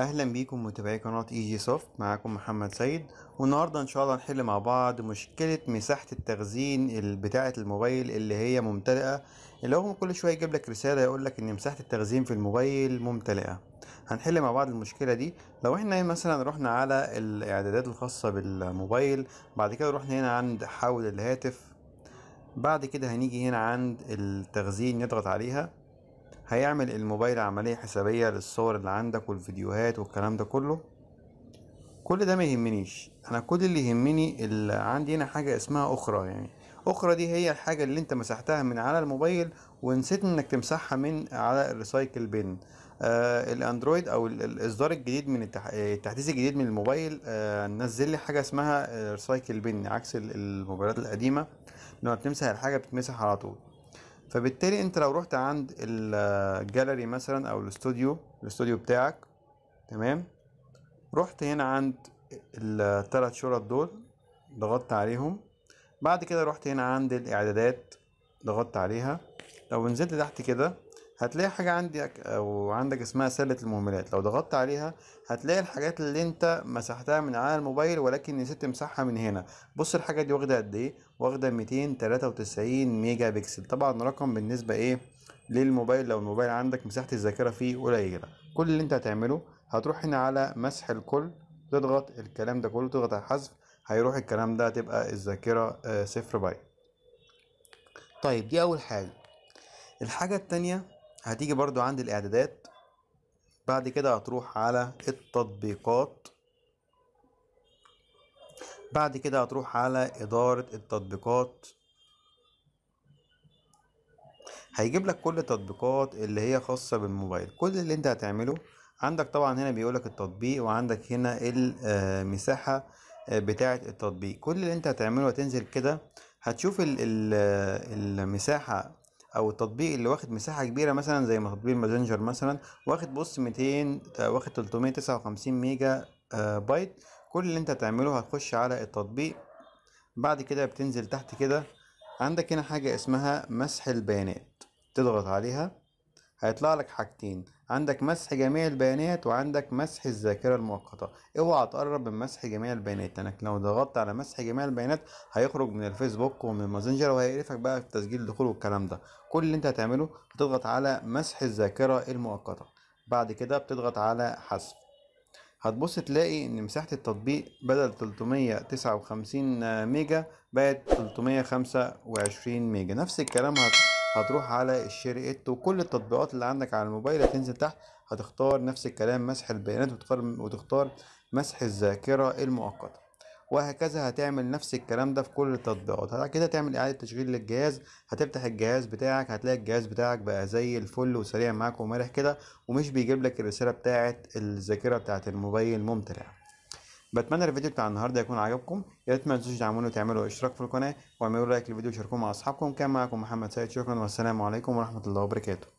اهلا بيكم متابعي قناه اي جي سوفت معاكم محمد سيد والنهارده ان شاء الله هنحل مع بعض مشكله مساحه التخزين بتاعه الموبايل اللي هي ممتلئه اللي هو كل شويه يجيب لك رساله يقول لك ان مساحه التخزين في الموبايل ممتلئه هنحل مع بعض المشكله دي لو احنا مثلا رحنا على الاعدادات الخاصه بالموبايل بعد كده رحنا هنا عند حول الهاتف بعد كده هنيجي هنا عند التخزين نضغط عليها هيعمل الموبايل عملية حسابية للصور اللي عندك والفيديوهات والكلام ده كله كل ده ما يهمنيش انا كل اللي يهمني اللي عندي هنا حاجة اسمها اخرى يعني اخرى دي هي الحاجة اللي انت مسحتها من على الموبايل ونسيت انك تمسحها من على الريسايكل بين آه الاندرويد او الاصدار الجديد من التح... آه، التحديث الجديد من الموبايل آه نزل لي حاجه اسمها ريسايكل بن عكس الموبايلات القديمه لما بتمسح الحاجه بتتمسح على طول فبالتالي انت لو رحت عند الجاليري مثلا او الاستوديو الاستوديو بتاعك تمام رحت هنا عند الثلاث شرط دول ضغطت عليهم بعد كده رحت هنا عند الاعدادات ضغطت عليها لو نزلت تحت كده هتلاقي حاجة عندك أو عندك اسمها سلة المهملات لو ضغطت عليها هتلاقي الحاجات اللي أنت مسحتها من على الموبايل ولكن نسيت تمسحها من هنا بص الحاجة دي واخدة قد إيه واخدة 293 ميجا بكسل طبعا رقم بالنسبة إيه للموبايل لو الموبايل عندك مساحة الذاكرة فيه قليلة كل اللي أنت هتعمله هتروح هنا على مسح الكل تضغط الكلام ده كله تضغط على حذف هيروح الكلام ده هتبقى الذاكرة آه، صفر بايت طيب دي أول حاجة الحاجة التانية هتيجي برضو عند الاعدادات بعد كده هتروح على التطبيقات بعد كده هتروح على إدارة التطبيقات هيجيب لك كل التطبيقات اللي هي خاصة بالموبايل كل اللي انت هتعمله عندك طبعا هنا بيقولك التطبيق وعندك هنا المساحة آه، آه، بتاعة التطبيق كل اللي انت هتعمله هتنزل كده هتشوف آه، المساحة او التطبيق اللي واخد مساحه كبيره مثلا زي ما تطبيق ماسنجر مثلا واخد بص 200 واخد 359 ميجا آه، بايت كل اللي انت هتعمله هتخش على التطبيق بعد كده بتنزل تحت كده عندك هنا حاجه اسمها مسح البيانات تضغط عليها هيطلع لك حاجتين عندك مسح جميع البيانات وعندك مسح الذاكرة المؤقتة اوعى تقرب من مسح جميع البيانات لانك لو ضغطت على مسح جميع البيانات هيخرج من الفيسبوك ومن الماسنجر وهيقرفك بقى في تسجيل دخول والكلام ده كل اللي انت هتعمله بتضغط على مسح الذاكرة المؤقتة بعد كده بتضغط على حذف هتبص تلاقي ان مساحة التطبيق بدل 359 ميجا بقت 325 ميجا نفس الكلام هتروح على الشير ات وكل التطبيقات اللي عندك على الموبايل هتنزل تحت هتختار نفس الكلام مسح البيانات وتختار مسح الذاكرة المؤقتة وهكذا هتعمل نفس الكلام ده في كل التطبيقات بعد كده تعمل اعاده تشغيل للجهاز هتفتح الجهاز بتاعك هتلاقي الجهاز بتاعك بقى زي الفل وسريع معاك ومرح كده ومش بيجيب لك الرساله بتاعه الذاكره بتاعه الموبايل ممتلع بتمنى الفيديو بتاع النهارده يكون عجبكم يا ريت ما تنسوش تدعمونا وتعملوا اشتراك في القناه واعملوا لايك للفيديو وشاركوه مع اصحابكم كان معاكم محمد سيد شكرا والسلام عليكم ورحمه الله وبركاته